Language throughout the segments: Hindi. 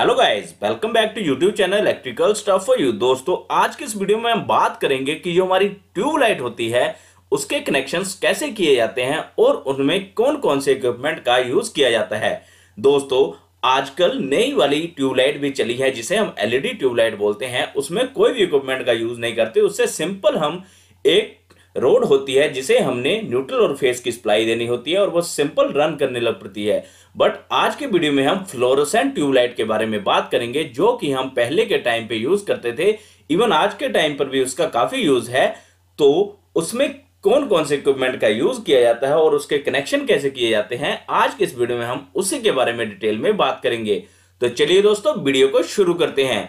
hello guys welcome back to YouTube channel electrical stuff for you दोस्तों आज के इस वीडियो में हम बात करेंगे कि जो हमारी ट्यूबलाइट होती है उसके कनेक्शंस कैसे किए जाते हैं और उनमें कौन कौन से इक्विपमेंट का यूज किया जाता है दोस्तों आजकल नई वाली ट्यूबलाइट भी चली है जिसे हम एलईडी e ट्यूबलाइट बोलते हैं उसमें कोई भी इक्विपमेंट का यूज नहीं करते उससे सिंपल हम एक रोड होती है जिसे हमने न्यूट्रल और फेस की सप्लाई देनी होती है और वो सिंपल रन करने लग पड़ती है बट आज के वीडियो में हम फ्लोरोसेंट ट्यूबलाइट के बारे में बात करेंगे जो कि हम पहले के टाइम पे यूज करते थे इवन आज के टाइम पर भी उसका काफी यूज है तो उसमें कौन कौन से इक्विपमेंट का यूज किया जाता है और उसके कनेक्शन कैसे किए जाते हैं आज के इस वीडियो में हम उसी के बारे में डिटेल में बात करेंगे तो चलिए दोस्तों वीडियो को शुरू करते हैं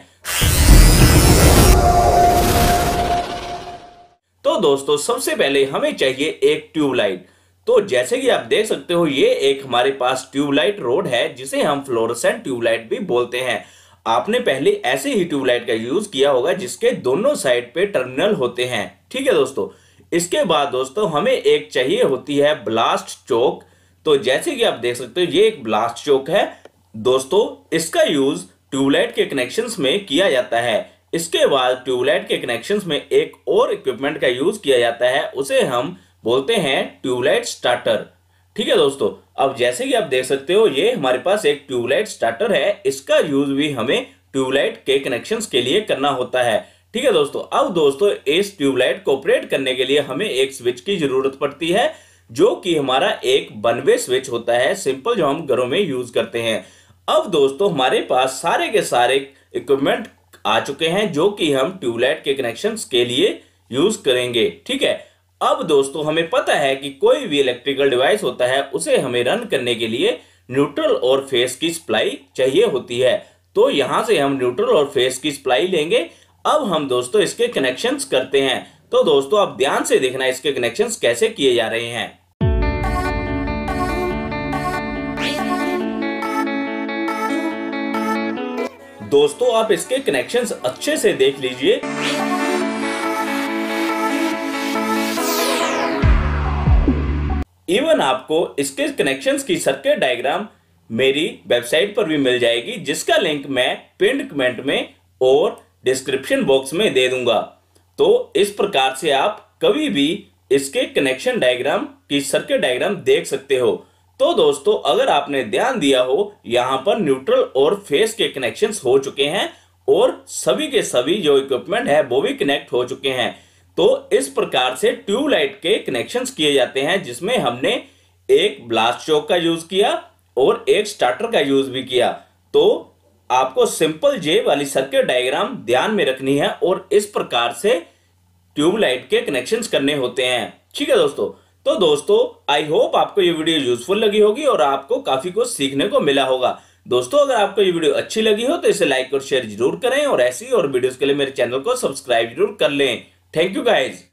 दोस्तों सबसे पहले हमें चाहिए एक ट्यूबलाइट तो जैसे कि आप देख सकते हो ये एक हमारे पास ट्यूबलाइट रोड है जिसे हम फ्लोरसेंट ट्यूबलाइट भी बोलते हैं आपने पहले ऐसे ही ट्यूबलाइट का यूज किया होगा जिसके दोनों साइड पे टर्मिनल होते हैं ठीक है दोस्तों इसके बाद दोस्तों हमें एक चाहिए होती है ब्लास्ट चौक तो जैसे कि आप देख सकते हो ये एक ब्लास्ट चौक है दोस्तों इसका यूज ट्यूबलाइट के कनेक्शंस में किया जाता है इसके बाद ट्यूबलाइट के कनेक्शन में एक और इक्विपमेंट का यूज किया जाता है उसे हम बोलते हैं ट्यूबलाइट स्टार्टर ठीक है दोस्तों अब जैसे कि आप देख सकते हो ये हमारे पास एक ट्यूबलाइट स्टार्टर है इसका यूज भी हमें ट्यूबलाइट के कनेक्शंस के लिए करना होता है ठीक है दोस्तों अब दोस्तों इस ट्यूबलाइट को ऑपरेट करने के लिए हमें एक स्विच की जरूरत पड़ती है जो कि हमारा एक बनवे स्विच होता है सिंपल जो हम घरों में यूज करते हैं अब दोस्तों हमारे पास सारे के सारे इक्विपमेंट आ चुके हैं जो कि हम ट्यूबलाइट के कनेक्शन के लिए यूज करेंगे ठीक है अब दोस्तों हमें पता है कि कोई भी इलेक्ट्रिकल डिवाइस होता है उसे हमें रन करने के लिए न्यूट्रल और फेस की सप्लाई चाहिए होती है तो यहां से हम न्यूट्रल और फेस की सप्लाई लेंगे अब हम दोस्तों इसके कनेक्शंस करते हैं तो दोस्तों आप ध्यान से देखना इसके कनेक्शंस कैसे किए जा रहे हैं दोस्तों आप इसके कनेक्शंस अच्छे से देख लीजिए इवन आपको इसके कनेक्शंस की सर्किट डायग्राम मेरी वेबसाइट पर भी मिल जाएगी जिसका लिंक मैं पिंड कमेंट में और डिस्क्रिप्शन बॉक्स में दे दूंगा तो इस प्रकार से आप कभी भी इसके कनेक्शन डायग्राम की सर्किट डायग्राम देख सकते हो तो दोस्तों अगर आपने ध्यान दिया हो यहां पर न्यूट्रल और फेस के कनेक्शन हो चुके हैं और सभी के सभी जो इक्विपमेंट है वो भी कनेक्ट हो चुके हैं तो इस प्रकार से ट्यूबलाइट के कनेक्शंस किए जाते हैं जिसमें हमने एक ब्लास्ट चौक का यूज किया और एक स्टार्टर का यूज भी किया तो आपको सिंपल जे वाली सर्किट डायग्राम ध्यान में रखनी है और इस प्रकार से ट्यूबलाइट के कनेक्शंस करने होते हैं ठीक है दोस्तों तो दोस्तों आई होप आपको ये वीडियो यूजफुल लगी होगी और आपको काफी कुछ सीखने को मिला होगा दोस्तों अगर आपको ये वीडियो अच्छी लगी हो तो इसे लाइक और शेयर जरूर करें और ऐसी और वीडियोस के लिए मेरे चैनल को सब्सक्राइब जरूर कर लें थैंक यू गाइज